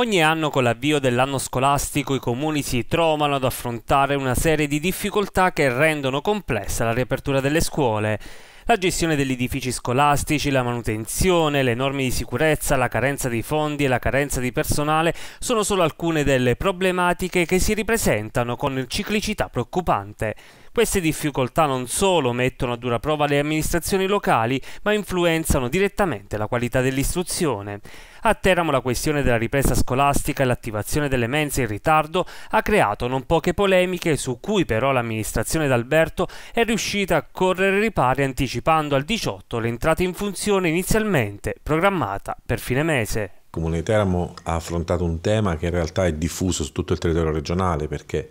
Ogni anno con l'avvio dell'anno scolastico i comuni si trovano ad affrontare una serie di difficoltà che rendono complessa la riapertura delle scuole. La gestione degli edifici scolastici, la manutenzione, le norme di sicurezza, la carenza di fondi e la carenza di personale sono solo alcune delle problematiche che si ripresentano con ciclicità preoccupante. Queste difficoltà non solo mettono a dura prova le amministrazioni locali, ma influenzano direttamente la qualità dell'istruzione. A Teramo la questione della ripresa scolastica e l'attivazione delle mense in ritardo ha creato non poche polemiche su cui però l'amministrazione d'Alberto è riuscita a correre ripari anticipando al 18 l'entrata in funzione inizialmente programmata per fine mese. Il Comune di Teramo ha affrontato un tema che in realtà è diffuso su tutto il territorio regionale perché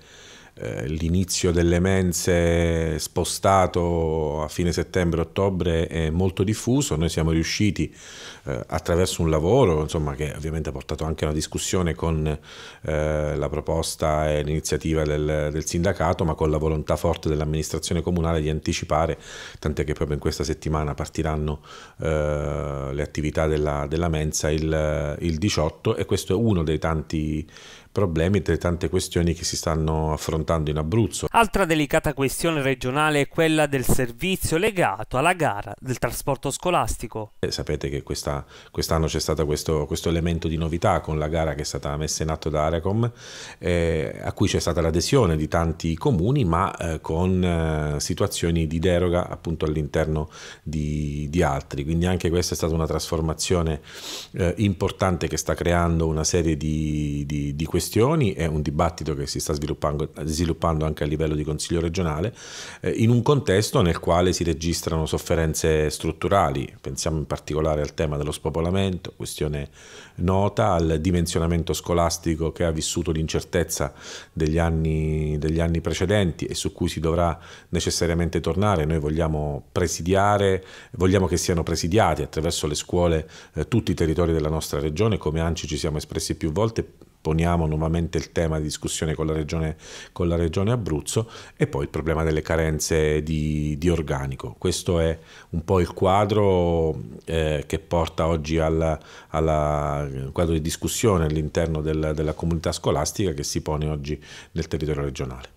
eh, l'inizio delle mense spostato a fine settembre-ottobre è molto diffuso, noi siamo riusciti eh, attraverso un lavoro insomma, che ovviamente ha portato anche a una discussione con eh, la proposta e l'iniziativa del, del, sindacato, ma con la volontà forte dell'amministrazione comunale di anticipare, tant'è che proprio in questa settimana partiranno eh, le attività della, della mensa il, il 18 e questo è uno dei tanti problemi tra tante questioni che si stanno affrontando in Abruzzo. Altra delicata questione regionale è quella del servizio legato alla gara del trasporto scolastico. Eh, sapete che quest'anno c'è stato questo, questo, elemento di novità con la gara che è stata messa in atto da Arecom, eh, a cui c'è stata l'adesione di tanti comuni, ma eh, con eh, situazioni di deroga appunto all'interno di, di, altri. Quindi anche questa è stata una trasformazione eh, importante che sta creando una serie di, di, di questioni questioni, è un dibattito che si sta sviluppando, sviluppando anche a livello di Consiglio regionale, eh, in un contesto nel quale si registrano sofferenze strutturali, pensiamo in particolare al tema dello spopolamento, questione nota, al dimensionamento scolastico che ha vissuto l'incertezza degli anni, degli anni precedenti e su cui si dovrà necessariamente tornare, noi vogliamo presidiare, vogliamo che siano presidiati attraverso le scuole eh, tutti i territori della nostra regione, come ANCI ci siamo espressi più volte, poniamo nuovamente il tema di discussione con la regione, con la regione Abruzzo e poi il problema delle carenze di, di organico. Questo è un po' il quadro eh, che porta oggi al quadro di discussione all'interno del, della comunità scolastica che si pone oggi nel territorio regionale.